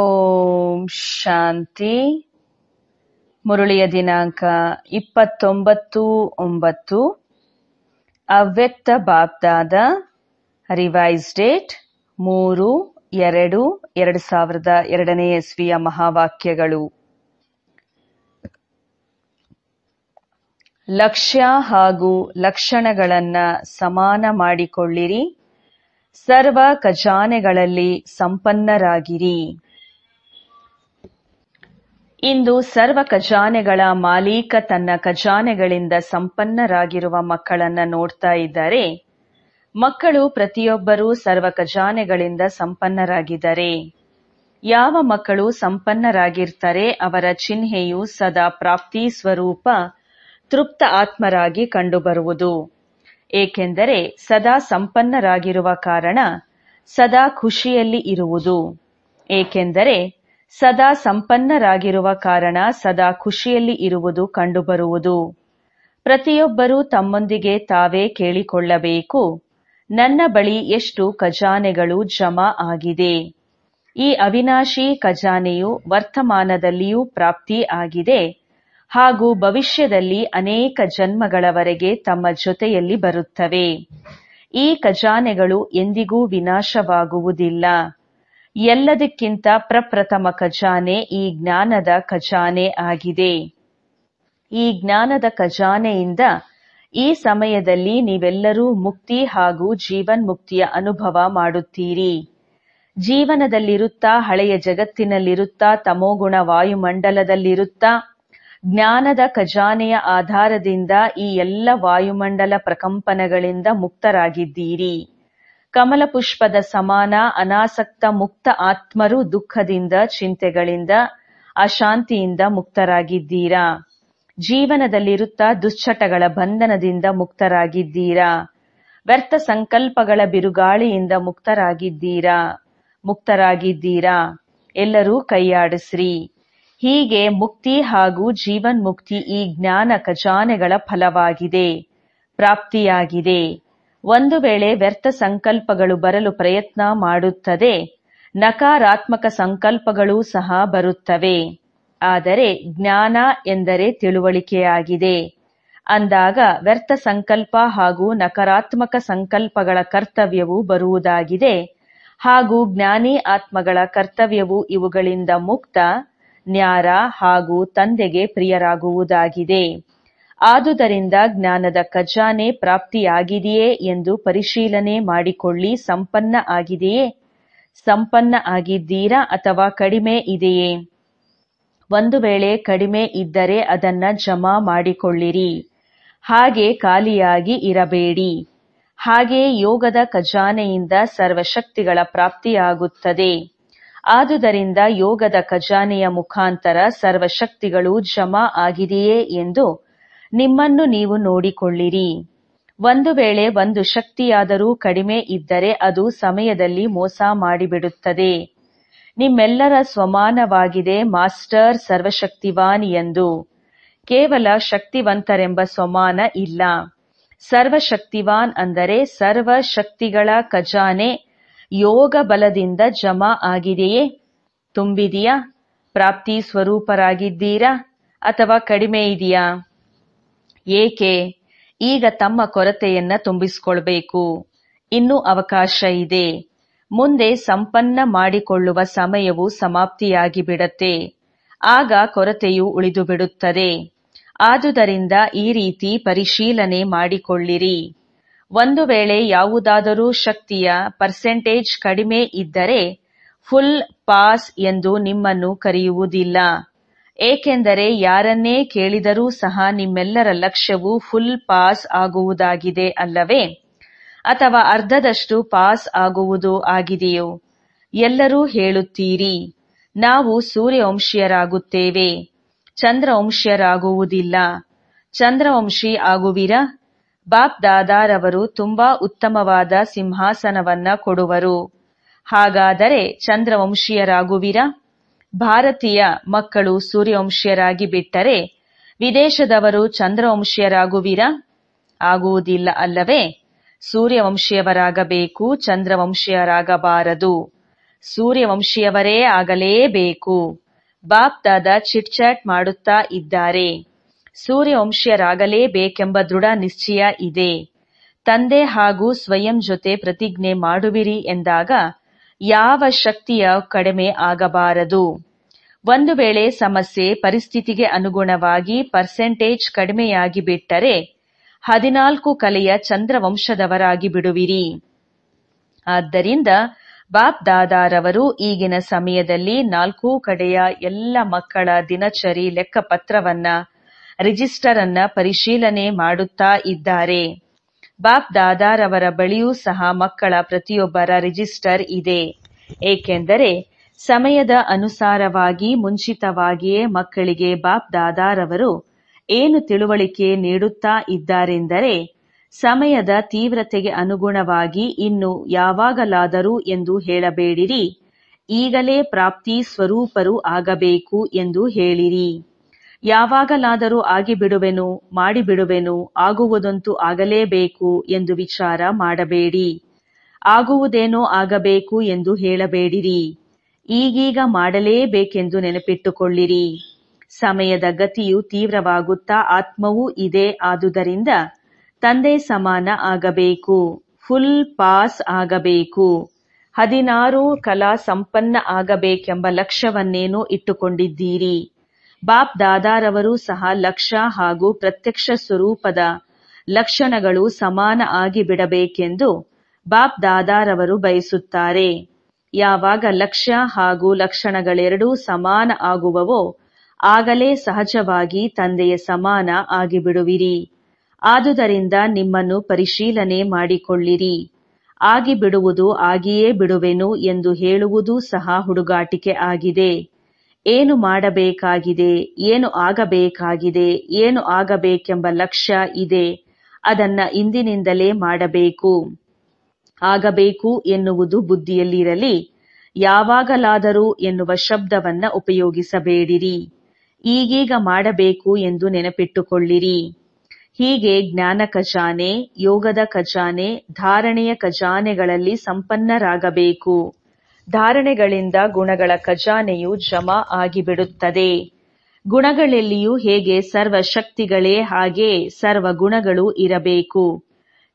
ಓಂ ಶಾಂತಿ ಮುರುಳಿಯ ದಿನಾಂಕ ಇಪ್ಪತ್ತೊಂಬತ್ತು ಒಂಬತ್ತು ಅವ್ಯಕ್ತ ಬಾಬ್ದಾದ ರಿವೈಸ್ ಡೇಟ್ ಮೂರು ಎರಡು ಎರಡು ಸಾವಿರದ ಎರಡನೇ ಇಸ್ವಿಯ ಮಹಾವಾಕ್ಯಗಳು ಲಕ್ಷ್ಯ ಹಾಗೂ ಲಕ್ಷಣಗಳನ್ನ ಸಮಾನ ಮಾಡಿಕೊಳ್ಳಿರಿ ಸರ್ವ ಖಜಾನೆಗಳಲ್ಲಿ ಸಂಪನ್ನರಾಗಿರಿ ಇಂದು ಸರ್ವ ಖಜಾನೆಗಳ ಮಾಲೀಕ ತನ್ನ ಖಜಾನೆಗಳಿಂದ ಸಂಪನ್ನರಾಗಿರುವ ಮಕ್ಕಳನ್ನ ನೋಡ್ತಾ ಇದ್ದಾರೆ ಮಕ್ಕಳು ಪ್ರತಿಯೊಬ್ಬರೂ ಸರ್ವ ಖಜಾನೆಗಳಿಂದ ಸಂಪನ್ನರಾಗಿದ್ದಾರೆ ಯಾವ ಮಕ್ಕಳು ಸಂಪನ್ನರಾಗಿರ್ತಾರೆ ಅವರ ಚಿಹ್ನೆಯು ಸದಾ ಪ್ರಾಪ್ತಿ ಸ್ವರೂಪ ತೃಪ್ತ ಆತ್ಮರಾಗಿ ಕಂಡುಬರುವುದು ಏಕೆಂದರೆ ಸದಾ ಸಂಪನ್ನರಾಗಿರುವ ಕಾರಣ ಸದಾ ಖುಷಿಯಲ್ಲಿ ಇರುವುದು ಏಕೆಂದರೆ ಸದಾ ಸಂಪನ್ನರಾಗಿರುವ ಕಾರಣ ಸದಾ ಖುಷಿಯಲ್ಲಿ ಇರುವುದು ಕಂಡುಬರುವುದು ಪ್ರತಿಯೊಬ್ಬರೂ ತಮ್ಮೊಂದಿಗೆ ತಾವೇ ಕೇಳಿಕೊಳ್ಳಬೇಕು ನನ್ನ ಬಳಿ ಎಷ್ಟು ಖಜಾನೆಗಳು ಜಮಾ ಆಗಿದೆ ಈ ಅವಿನಾಶಿ ಖಜಾನೆಯು ವರ್ತಮಾನದಲ್ಲಿಯೂ ಪ್ರಾಪ್ತಿ ಆಗಿದೆ ಹಾಗೂ ಭವಿಷ್ಯದಲ್ಲಿ ಅನೇಕ ಜನ್ಮಗಳವರೆಗೆ ತಮ್ಮ ಜೊತೆಯಲ್ಲಿ ಬರುತ್ತವೆ ಈ ಖಜಾನೆಗಳು ಎಂದಿಗೂ ವಿನಾಶವಾಗುವುದಿಲ್ಲ ಎಲ್ಲದಕ್ಕಿಂತ ಪ್ರಪ್ರಥಮ ಖಜಾನೆ ಈ ಜ್ಞಾನದ ಖಜಾನೆ ಆಗಿದೆ ಈ ಜ್ಞಾನದ ಖಜಾನೆಯಿಂದ ಈ ಸಮಯದಲ್ಲಿ ನೀವೆಲ್ಲರೂ ಮುಕ್ತಿ ಹಾಗೂ ಮುಕ್ತಿಯ ಅನುಭವ ಮಾಡುತ್ತೀರಿ ಜೀವನದಲ್ಲಿರುತ್ತಾ ಹಳೆಯ ಜಗತ್ತಿನಲ್ಲಿರುತ್ತಾ ತಮೋಗುಣ ವಾಯುಮಂಡಲದಲ್ಲಿರುತ್ತಾ ಜ್ಞಾನದ ಖಜಾನೆಯ ಆಧಾರದಿಂದ ಈ ಎಲ್ಲ ವಾಯುಮಂಡಲ ಪ್ರಕಂಪನಗಳಿಂದ ಮುಕ್ತರಾಗಿದ್ದೀರಿ ಕಮಲ ಪುಷ್ಪದ ಸಮಾನ ಅನಾಸಕ್ತ ಮುಕ್ತ ಆತ್ಮರು ದುಃಖದಿಂದ ಚಿಂತೆಗಳಿಂದ ಅಶಾಂತಿಯಿಂದ ಮುಕ್ತರಾಗಿದ್ದೀರಾ ಜೀವನದಲ್ಲಿರುತ್ತಾ ದುಶ್ಚಟಗಳ ಬಂಧನದಿಂದ ಮುಕ್ತರಾಗಿದ್ದೀರಾ ವ್ಯರ್ಥ ಸಂಕಲ್ಪಗಳ ಬಿರುಗಾಳಿಯಿಂದ ಮುಕ್ತರಾಗಿದ್ದೀರಾ ಮುಕ್ತರಾಗಿದ್ದೀರಾ ಎಲ್ಲರೂ ಕೈಯಾಡಿಸ್ರಿ ಹೀಗೆ ಮುಕ್ತಿ ಹಾಗೂ ಜೀವನ್ಮುಕ್ತಿ ಈ ಜ್ಞಾನ ಖಜಾನೆಗಳ ಫಲವಾಗಿದೆ ಪ್ರಾಪ್ತಿಯಾಗಿದೆ ಒಂದು ವೇಳೆ ವ್ಯರ್ಥ ಸಂಕಲ್ಪಗಳು ಬರಲು ಪ್ರಯತ್ನ ಮಾಡುತ್ತದೆ ನಕಾರಾತ್ಮಕ ಸಂಕಲ್ಪಗಳು ಸಹ ಬರುತ್ತವೆ ಆದರೆ ಜ್ಞಾನ ಎಂದರೆ ತಿಳುವಳಿಕೆಯಾಗಿದೆ ಅಂದಾಗ ವ್ಯರ್ಥ ಸಂಕಲ್ಪ ಹಾಗೂ ನಕಾರಾತ್ಮಕ ಸಂಕಲ್ಪಗಳ ಕರ್ತವ್ಯವು ಬರುವುದಾಗಿದೆ ಹಾಗೂ ಜ್ಞಾನಿ ಆತ್ಮಗಳ ಕರ್ತವ್ಯವು ಇವುಗಳಿಂದ ಮುಕ್ತ ನ್ಯಾರ ಹಾಗೂ ತಂದೆಗೆ ಪ್ರಿಯರಾಗುವುದಾಗಿದೆ ಆದುದರಿಂದ ಜ್ಞಾನದ ಖಜಾನೆ ಪ್ರಾಪ್ತಿಯಾಗಿದೆಯೇ ಎಂದು ಪರಿಶೀಲನೆ ಮಾಡಿಕೊಳ್ಳಿ ಸಂಪನ್ನ ಆಗಿದೆಯೇ ಸಂಪನ್ನ ಆಗಿದ್ದೀರಾ ಅಥವಾ ಕಡಿಮೆ ಇದೆಯೇ ಒಂದು ವೇಳೆ ಕಡಿಮೆ ಇದ್ದರೆ ಅದನ್ನ ಜಮಾ ಮಾಡಿಕೊಳ್ಳಿರಿ ಹಾಗೆ ಖಾಲಿಯಾಗಿ ಇರಬೇಡಿ ಹಾಗೆ ಯೋಗದ ಖಜಾನೆಯಿಂದ ಸರ್ವಶಕ್ತಿಗಳ ಪ್ರಾಪ್ತಿಯಾಗುತ್ತದೆ ಆದುದರಿಂದ ಯೋಗದ ಖಜಾನೆಯ ಮುಖಾಂತರ ಸರ್ವಶಕ್ತಿಗಳು ಜಮಾ ಆಗಿದೆಯೇ ಎಂದು ನಿಮ್ಮನ್ನು ನೀವು ನೋಡಿಕೊಳ್ಳಿರಿ ಒಂದು ವೇಳೆ ಒಂದು ಶಕ್ತಿಯಾದರೂ ಕಡಿಮೆ ಇದ್ದರೆ ಅದು ಸಮಯದಲ್ಲಿ ಮೋಸ ಮಾಡಿಬಿಡುತ್ತದೆ ನಿಮ್ಮೆಲ್ಲರ ಸ್ವಮಾನವಾಗಿದೆ ಮಾಸ್ಟರ್ ಸರ್ವಶಕ್ತಿವಾನ್ ಎಂದು ಕೇವಲ ಶಕ್ತಿವಂತರೆಂಬ ಸ್ವಮಾನ ಇಲ್ಲ ಸರ್ವಶಕ್ತಿವಾನ್ ಅಂದರೆ ಸರ್ವ ಶಕ್ತಿಗಳ ಖಜಾನೆ ಯೋಗ ಬಲದಿಂದ ಜಮಾ ಆಗಿದೆಯೇ ತುಂಬಿದೆಯಾ ಪ್ರಾಪ್ತಿ ಸ್ವರೂಪರಾಗಿದ್ದೀರಾ ಅಥವಾ ಕಡಿಮೆ ಇದೆಯಾ ಏಕೆ ಈಗ ತಮ್ಮ ಕೊರತೆಯನ್ನ ತುಂಬಿಸಿಕೊಳ್ಬೇಕು ಇನ್ನೂ ಅವಕಾಶ ಇದೆ ಮುಂದೆ ಸಂಪನ್ನ ಮಾಡಿಕೊಳ್ಳುವ ಸಮಯವು ಸಮಾಪ್ತಿಯಾಗಿ ಬಿಡತ್ತೆ ಆಗ ಕೊರತೆಯು ಉಳಿದು ಬಿಡುತ್ತದೆ ಆದುದರಿಂದ ಈ ರೀತಿ ಪರಿಶೀಲನೆ ಮಾಡಿಕೊಳ್ಳಿರಿ ಒಂದು ವೇಳೆ ಯಾವುದಾದರೂ ಶಕ್ತಿಯ ಪರ್ಸೆಂಟೇಜ್ ಕಡಿಮೆ ಇದ್ದರೆ ಫುಲ್ ಪಾಸ್ ಎಂದು ನಿಮ್ಮನ್ನು ಕರೆಯುವುದಿಲ್ಲ ಏಕೆಂದರೆ ಯಾರನ್ನೇ ಕೇಳಿದರೂ ಸಹ ನಿಮ್ಮೆಲ್ಲರ ಲಕ್ಷ್ಯವು ಫುಲ್ ಪಾಸ್ ಆಗುವುದಾಗಿದೆ ಅಲ್ಲವೇ ಅಥವಾ ಅರ್ಧದಷ್ಟು ಪಾಸ್ ಆಗುವುದು ಆಗಿದೆಯೋ ಎಲ್ಲರೂ ಹೇಳುತ್ತೀರಿ ನಾವು ಸೂರ್ಯವಂಶೀಯರಾಗುತ್ತೇವೆ ಚಂದ್ರವಂಶೀಯರಾಗುವುದಿಲ್ಲ ಚಂದ್ರವಂಶಿ ಆಗುವಿರ ಬಾಪ್ ದಾದಾರವರು ತುಂಬಾ ಉತ್ತಮವಾದ ಸಿಂಹಾಸನವನ್ನ ಕೊಡುವರು ಹಾಗಾದರೆ ಚಂದ್ರವಂಶೀಯರಾಗುವಿರಾ ಭಾರತೀಯ ಮಕ್ಕಳು ಸೂರ್ಯವಂಶಿಯರಾಗಿ ಬಿಟ್ಟರೆ ವಿದೇಶದವರು ಚಂದ್ರವಂಶೀಯರಾಗುವಿರಾ ಆಗುವುದಿಲ್ಲ ಅಲ್ಲವೇ ಸೂರ್ಯವಂಶಿಯವರಾಗಬೇಕು ಚಂದ್ರವಂಶೀಯರಾಗಬಾರದು ಸೂರ್ಯವಂಶಿಯವರೇ ಆಗಲೇಬೇಕು ಬಾಪ್ದಾದ ಚಿಟ್ ಚಾಟ್ ಮಾಡುತ್ತಾ ಇದ್ದಾರೆ ಸೂರ್ಯವಂಶೀಯರಾಗಲೇಬೇಕೆಂಬ ದೃಢ ನಿಶ್ಚಯ ಇದೆ ತಂದೆ ಹಾಗೂ ಸ್ವಯಂ ಜೊತೆ ಪ್ರತಿಜ್ಞೆ ಮಾಡುವಿರಿ ಎಂದಾಗ ಯಾವ ಶಕ್ತಿಯ ಕಡಿಮೆ ಆಗಬಾರದು ಒಂದು ವೇಳೆ ಸಮಸ್ಯೆ ಪರಿಸ್ಥಿತಿಗೆ ಅನುಗುಣವಾಗಿ ಪರ್ಸೆಂಟೇಜ್ ಕಡಿಮೆಯಾಗಿ ಬಿಟ್ಟರೆ ಹದಿನಾಲ್ಕು ಕಲೆಯ ಚಂದ್ರವಂಶದವರಾಗಿ ಬಿಡುವಿರಿ ಆದ್ದರಿಂದ ಬಾಪ್ ದಾದಾರವರು ಈಗಿನ ಸಮಯದಲ್ಲಿ ನಾಲ್ಕೂ ಕಡೆಯ ಎಲ್ಲ ಮಕ್ಕಳ ದಿನಚರಿ ಲೆಕ್ಕಪತ್ರವನ್ನ ರಿಜಿಸ್ಟರ್ ಅನ್ನ ಪರಿಶೀಲನೆ ಮಾಡುತ್ತಾ ಇದ್ದಾರೆ ಬಾಪ್ ದಾದಾರವರ ಬಳಿಯೂ ಸಹ ಮಕ್ಕಳ ಪ್ರತಿಯೊಬ್ಬರ ರಿಜಿಸ್ಟರ್ ಇದೆ ಏಕೆಂದರೆ ಸಮಯದ ಅನುಸಾರವಾಗಿ ಮುಂಚಿತವಾಗಿಯೇ ಮಕ್ಕಳಿಗೆ ಬಾಪ್ ದಾದಾರವರು ಏನು ತಿಳುವಳಿಕೆ ನೀಡುತ್ತಾ ಇದ್ದಾರೆಂದರೆ ಸಮಯದ ತೀವ್ರತೆಗೆ ಅನುಗುಣವಾಗಿ ಇನ್ನು ಯಾವಾಗಲಾದರೂ ಎಂದು ಹೇಳಬೇಡಿರಿ ಈಗಲೇ ಪ್ರಾಪ್ತಿ ಸ್ವರೂಪರು ಆಗಬೇಕು ಎಂದು ಹೇಳಿರಿ ಯಾವಾಗಲಾದರೂ ಆಗಿಬಿಡುವೆನು ಮಾಡಿಬಿಡುವೆನು ಆಗುವುದಂತೂ ಆಗಲೇಬೇಕು ಎಂದು ವಿಚಾರ ಮಾಡಬೇಡಿ ಆಗುವುದೇನೋ ಆಗಬೇಕು ಎಂದು ಹೇಳಬೇಡಿರಿ ಈಗೀಗ ಮಾಡಲೇಬೇಕೆಂದು ನೆನಪಿಟ್ಟುಕೊಳ್ಳಿರಿ ಸಮಯದ ಗತಿಯು ತೀವ್ರವಾಗುತ್ತಾ ಆತ್ಮವೂ ಇದೆ ಆದುದರಿಂದ ತಂದೆ ಸಮಾನ ಆಗಬೇಕು ಫುಲ್ ಪಾಸ್ ಆಗಬೇಕು ಹದಿನಾರು ಕಲಾ ಸಂಪನ್ನ ಆಗಬೇಕೆಂಬ ಲಕ್ಷ್ಯವನ್ನೇನೋ ಇಟ್ಟುಕೊಂಡಿದ್ದೀರಿ ಬಾಪ್ ದಾದಾರವರೂ ಸಹ ಲಕ್ಷ್ಯ ಹಾಗೂ ಪ್ರತ್ಯಕ್ಷ ಸ್ವರೂಪದ ಲಕ್ಷಣಗಳು ಸಮಾನ ಆಗಿಬಿಡಬೇಕೆಂದು ಬಾಪ್ ದಾದಾರವರು ಬಯಸುತ್ತಾರೆ ಯಾವಾಗ ಲಕ್ಷ್ಯ ಹಾಗೂ ಲಕ್ಷಣಗಳೆರಡೂ ಸಮಾನ ಆಗುವವೋ ಆಗಲೇ ಸಹಜವಾಗಿ ತಂದೆಯ ಸಮಾನ ಆಗಿಬಿಡುವಿರಿ ಆದುದರಿಂದ ನಿಮ್ಮನ್ನು ಪರಿಶೀಲನೆ ಮಾಡಿಕೊಳ್ಳಿರಿ ಆಗಿಬಿಡುವುದು ಆಗಿಯೇ ಬಿಡುವೆನು ಎಂದು ಹೇಳುವುದೂ ಸಹ ಹುಡುಗಾಟಿಕೆ ಆಗಿದೆ ಏನು ಮಾಡಬೇಕಾಗಿದೆ ಏನು ಆಗಬೇಕಾಗಿದೆ ಏನು ಆಗಬೇಕೆಂಬ ಲಕ್ಷ್ಯ ಇದೆ ಅದನ್ನ ಇಂದಿನಿಂದಲೇ ಮಾಡಬೇಕು ಆಗಬೇಕು ಎನ್ನುವುದು ಬುದ್ಧಿಯಲ್ಲಿರಲಿ ಯಾವಾಗಲಾದರೂ ಎನ್ನುವ ಶಬ್ದವನ್ನ ಉಪಯೋಗಿಸಬೇಡಿರಿ ಈಗೀಗ ಮಾಡಬೇಕು ಎಂದು ನೆನಪಿಟ್ಟುಕೊಳ್ಳಿರಿ ಹೀಗೆ ಜ್ಞಾನ ಖಜಾನೆ ಯೋಗದ ಖಜಾನೆ ಧಾರಣೆಯ ಖಜಾನೆಗಳಲ್ಲಿ ಸಂಪನ್ನರಾಗಬೇಕು ಧಾರಣೆಗಳಿಂದ ಗುಣಗಳ ಖಜಾನೆಯು ಜಮಾ ಆಗಿಬಿಡುತ್ತದೆ ಗುಣಗಳಲ್ಲಿಯೂ ಹೇಗೆ ಸರ್ವ ಶಕ್ತಿಗಳೇ ಹಾಗೆ ಸರ್ವ ಗುಣಗಳು ಇರಬೇಕು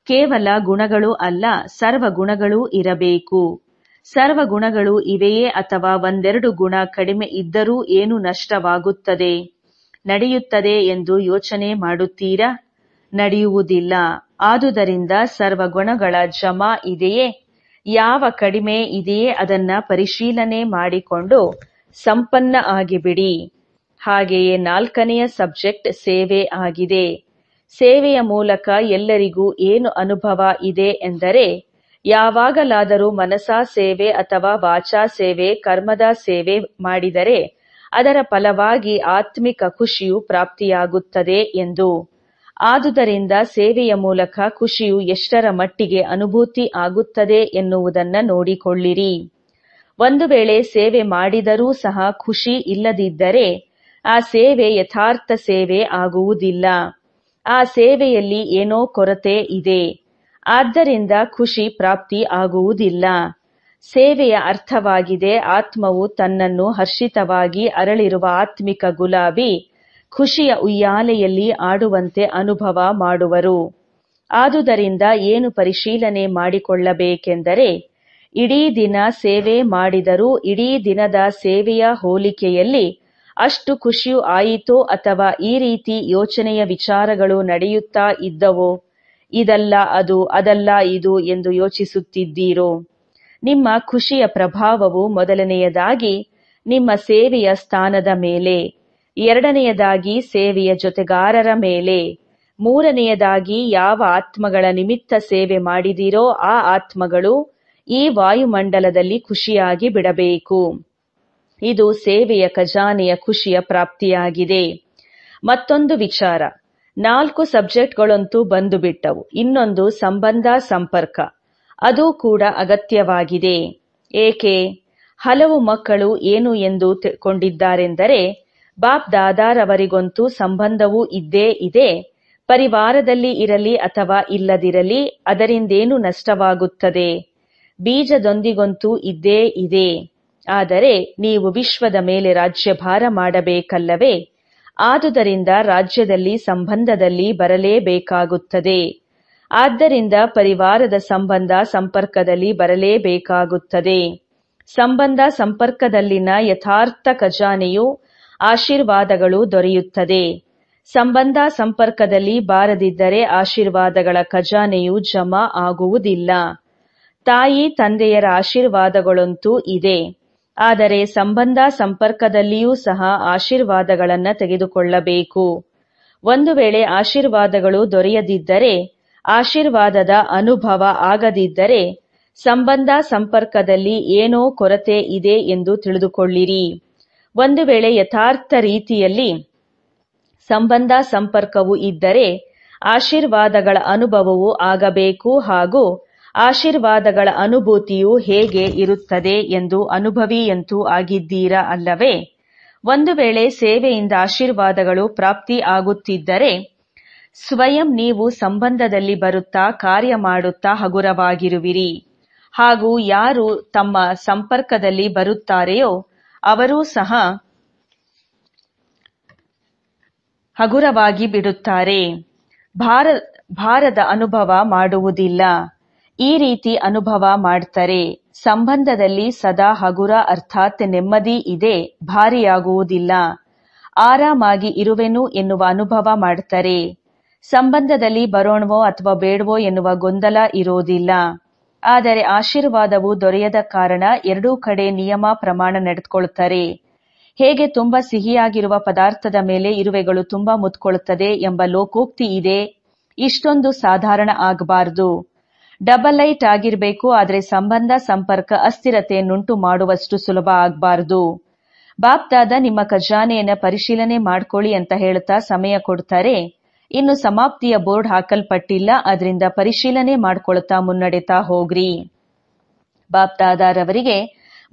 ಕೇವಲ ಗುಣಗಳು ಅಲ್ಲ ಸರ್ವ ಗುಣಗಳೂ ಇರಬೇಕು ಸರ್ವ ಗುಣಗಳು ಇವೆಯೇ ಅಥವಾ ಒಂದೆರಡು ಗುಣ ಕಡಿಮೆ ಇದ್ದರೂ ಏನು ನಷ್ಟವಾಗುತ್ತದೆ ನಡೆಯುತ್ತದೆ ಎಂದು ಯೋಚನೆ ಮಾಡುತ್ತೀರಾ ನಡೆಯುವುದಿಲ್ಲ ಆದುದರಿಂದ ಸರ್ವ ಗುಣಗಳ ಜಮಾ ಇದೆಯೇ ಯಾವ ಕಡಿಮೆ ಇದೆಯೇ ಅದನ್ನ ಪರಿಶೀಲನೆ ಮಾಡಿಕೊಂಡು ಸಂಪನ್ನ ಆಗಿಬಿಡಿ ಹಾಗೆಯೇ ನಾಲ್ಕನೆಯ ಸಬ್ಜೆಕ್ಟ್ ಸೇವೆ ಆಗಿದೆ ಸೇವೆಯ ಮೂಲಕ ಎಲ್ಲರಿಗೂ ಏನು ಅನುಭವ ಇದೆ ಎಂದರೆ ಯಾವಾಗಲಾದರೂ ಮನಸಾ ಸೇವೆ ಅಥವಾ ವಾಚಾ ಸೇವೆ ಕರ್ಮದ ಸೇವೆ ಮಾಡಿದರೆ ಅದರ ಫಲವಾಗಿ ಆತ್ಮಿಕ ಖುಷಿಯು ಪ್ರಾಪ್ತಿಯಾಗುತ್ತದೆ ಎಂದು ಆದುದರಿಂದ ಸೇವೆಯ ಮೂಲಕ ಖುಷಿಯು ಎಷ್ಟರ ಮಟ್ಟಿಗೆ ಅನುಭೂತಿ ಆಗುತ್ತದೆ ಎನ್ನುವುದನ್ನು ನೋಡಿಕೊಳ್ಳಿರಿ ಒಂದು ವೇಳೆ ಸೇವೆ ಮಾಡಿದರೂ ಸಹ ಖುಷಿ ಇಲ್ಲದಿದ್ದರೆ ಆ ಸೇವೆ ಯಥಾರ್ಥ ಸೇವೆ ಆಗುವುದಿಲ್ಲ ಆ ಸೇವೆಯಲ್ಲಿ ಏನೋ ಕೊರತೆ ಇದೆ ಆದ್ದರಿಂದ ಖುಷಿ ಪ್ರಾಪ್ತಿ ಆಗುವುದಿಲ್ಲ ಸೇವೆಯ ಅರ್ಥವಾಗಿದೆ ಆತ್ಮವು ತನ್ನನ್ನು ಹರ್ಷಿತವಾಗಿ ಅರಳಿರುವ ಆತ್ಮಿಕ ಗುಲಾಬಿ ಖುಷಿಯ ಉಯ್ಯಾಲೆಯಲ್ಲಿ ಆಡುವಂತೆ ಅನುಭವ ಮಾಡುವರು ಆದುದರಿಂದ ಏನು ಪರಿಶೀಲನೆ ಮಾಡಿಕೊಳ್ಳಬೇಕೆಂದರೆ ಇಡೀ ದಿನ ಸೇವೆ ಮಾಡಿದರೂ ಇಡೀ ದಿನದ ಸೇವೆಯ ಹೋಲಿಕೆಯಲ್ಲಿ ಅಷ್ಟು ಖುಷಿಯು ಆಯಿತೋ ಅಥವಾ ಈ ರೀತಿ ಯೋಚನೆಯ ವಿಚಾರಗಳು ನಡೆಯುತ್ತಾ ಇದ್ದವೋ ಇದಲ್ಲ ಅದು ಅದಲ್ಲ ಇದು ಎಂದು ಯೋಚಿಸುತ್ತಿದ್ದೀರೋ ನಿಮ್ಮ ಖುಷಿಯ ಪ್ರಭಾವವು ಮೊದಲನೆಯದಾಗಿ ನಿಮ್ಮ ಸೇವೆಯ ಸ್ಥಾನದ ಮೇಲೆ ಎರಡನೆಯದಾಗಿ ಸೇವೆಯ ಜೊತೆಗಾರರ ಮೇಲೆ ಮೂರನೆಯದಾಗಿ ಯಾವ ಆತ್ಮಗಳ ನಿಮಿತ್ತ ಸೇವೆ ಮಾಡಿದಿರೋ ಆ ಆತ್ಮಗಳು ಈ ವಾಯುಮಂಡಲದಲ್ಲಿ ಖುಷಿಯಾಗಿ ಬಿಡಬೇಕು ಇದು ಸೇವೆಯ ಖಜಾನೆಯ ಖುಷಿಯ ಪ್ರಾಪ್ತಿಯಾಗಿದೆ ಮತ್ತೊಂದು ವಿಚಾರ ನಾಲ್ಕು ಸಬ್ಜೆಕ್ಟ್ಗಳಂತೂ ಬಂದು ಬಿಟ್ಟವು ಇನ್ನೊಂದು ಸಂಬಂಧ ಸಂಪರ್ಕ ಅದು ಕೂಡ ಅಗತ್ಯವಾಗಿದೆ ಏಕೆ ಹಲವು ಮಕ್ಕಳು ಏನು ಎಂದು ಕೊಂಡಿದ್ದಾರೆಂದರೆ ದಾದಾರವರಿಗೊಂತೂ ಸಂಬಂಧವೂ ಇದ್ದೇ ಇದೆ ಪರಿವಾರದಲ್ಲಿ ಇರಲಿ ಅಥವಾ ಇಲ್ಲದಿರಲಿ ಅದರಿಂದೇನು ನಷ್ಟವಾಗುತ್ತದೆ ಬೀಜದೊಂದಿಗೊಂತೂ ಇದ್ದೇ ಇದೆ ಆದರೆ ನೀವು ವಿಶ್ವದ ಮೇಲೆ ರಾಜ್ಯಭಾರ ಮಾಡಬೇಕಲ್ಲವೇ ಆದುದರಿಂದ ರಾಜ್ಯದಲ್ಲಿ ಸಂಬಂಧದಲ್ಲಿ ಬರಲೇಬೇಕಾಗುತ್ತದೆ ಆದ್ದರಿಂದ ಪರಿವಾರದ ಸಂಬಂಧ ಸಂಪರ್ಕದಲ್ಲಿ ಬರಲೇಬೇಕಾಗುತ್ತದೆ ಸಂಬಂಧ ಸಂಪರ್ಕದಲ್ಲಿನ ಯಥಾರ್ಥ ಖಜಾನೆಯು ಆಶೀರ್ವಾದಗಳು ದೊರೆಯುತ್ತದೆ ಸಂಬಂಧ ಸಂಪರ್ಕದಲ್ಲಿ ಬಾರದಿದ್ದರೆ ಆಶೀರ್ವಾದಗಳ ಖಜಾನೆಯು ಜಮಾ ಆಗುವುದಿಲ್ಲ ತಾಯಿ ತಂದೆಯರ ಆಶೀರ್ವಾದಗಳಂತೂ ಇದೆ ಆದರೆ ಸಂಬಂಧ ಸಂಪರ್ಕದಲ್ಲಿಯೂ ಸಹ ಆಶೀರ್ವಾದಗಳನ್ನು ತೆಗೆದುಕೊಳ್ಳಬೇಕು ಒಂದು ವೇಳೆ ಆಶೀರ್ವಾದಗಳು ದೊರೆಯದಿದ್ದರೆ ಆಶೀರ್ವಾದದ ಅನುಭವ ಆಗದಿದ್ದರೆ ಸಂಬಂಧ ಸಂಪರ್ಕದಲ್ಲಿ ಏನೋ ಕೊರತೆ ಇದೆ ಎಂದು ತಿಳಿದುಕೊಳ್ಳಿರಿ ಒಂದು ವೇಳೆ ಯಥಾರ್ಥ ರೀತಿಯಲ್ಲಿ ಸಂಬಂಧ ಸಂಪರ್ಕವು ಇದ್ದರೆ ಆಶೀರ್ವಾದಗಳ ಅನುಭವವು ಆಗಬೇಕು ಹಾಗೂ ಆಶೀರ್ವಾದಗಳ ಅನುಭೂತಿಯು ಹೇಗೆ ಇರುತ್ತದೆ ಎಂದು ಅನುಭವಿಯಂತೂ ಆಗಿದ್ದೀರಾ ಅಲ್ಲವೇ ಒಂದು ವೇಳೆ ಸೇವೆಯಿಂದ ಆಶೀರ್ವಾದಗಳು ಪ್ರಾಪ್ತಿ ಆಗುತ್ತಿದ್ದರೆ ಸ್ವಯಂ ನೀವು ಸಂಬಂಧದಲ್ಲಿ ಬರುತ್ತಾ ಕಾರ್ಯ ಮಾಡುತ್ತಾ ಹಗುರವಾಗಿರುವಿರಿ ಹಾಗೂ ಯಾರು ತಮ್ಮ ಸಂಪರ್ಕದಲ್ಲಿ ಬರುತ್ತಾರೆಯೋ ಅವರೂ ಸಹ ಹಗುರವಾಗಿ ಬಿಡುತ್ತಾರೆ ಭಾರ ಭಾರದ ಅನುಭವ ಮಾಡುವುದಿಲ್ಲ ಈ ರೀತಿ ಅನುಭವ ಮಾಡ್ತಾರೆ ಸಂಬಂಧದಲ್ಲಿ ಸದಾ ಹಗುರ ಅರ್ಥಾತ್ ನೆಮ್ಮದಿ ಇದೆ ಭಾರಿಯಾಗುವುದಿಲ್ಲ ಆರಾಮಾಗಿ ಇರುವೆನು ಎನ್ನುವ ಅನುಭವ ಮಾಡ್ತಾರೆ ಸಂಬಂಧದಲ್ಲಿ ಬರೋಣವೋ ಅಥವಾ ಬೇಡವೋ ಎನ್ನುವ ಗೊಂದಲ ಇರೋದಿಲ್ಲ ಆದರೆ ಆಶೀರ್ವಾದವು ದೊರೆಯದ ಕಾರಣ ಎರಡೂ ಕಡೆ ನಿಯಮ ಪ್ರಮಾಣ ನಡೆದುಕೊಳ್ಳುತ್ತಾರೆ ಹೇಗೆ ತುಂಬಾ ಸಿಹಿಯಾಗಿರುವ ಪದಾರ್ಥದ ಮೇಲೆ ಇರುವೆಗಳು ತುಂಬಾ ಮುತ್ಕೊಳ್ಳುತ್ತದೆ ಎಂಬ ಲೋಕೋಕ್ತಿ ಇದೆ ಇಷ್ಟೊಂದು ಸಾಧಾರಣ ಆಗಬಾರದು ಡಬಲ್ ಲೈಟ್ ಆಗಿರಬೇಕು ಆದರೆ ಸಂಬಂಧ ಸಂಪರ್ಕ ಅಸ್ಥಿರತೆಯನ್ನುಂಟು ಮಾಡುವಷ್ಟು ಸುಲಭ ಆಗಬಾರದು ಬಾಪ್ದಾದ ನಿಮ್ಮ ಖಜಾನೆಯನ್ನು ಪರಿಶೀಲನೆ ಮಾಡ್ಕೊಳ್ಳಿ ಅಂತ ಹೇಳುತ್ತಾ ಸಮಯ ಕೊಡ್ತಾರೆ ಇನ್ನು ಸಮಾಪ್ತಿಯ ಬೋರ್ಡ್ ಹಾಕಲ್ಪಟ್ಟಿಲ್ಲ ಅದರಿಂದ ಪರಿಶೀಲನೆ ಮಾಡ್ಕೊಳ್ತಾ ಮುನ್ನಡೆತಾ ಹೋಗ್ರಿ ಅವರಿಗೆ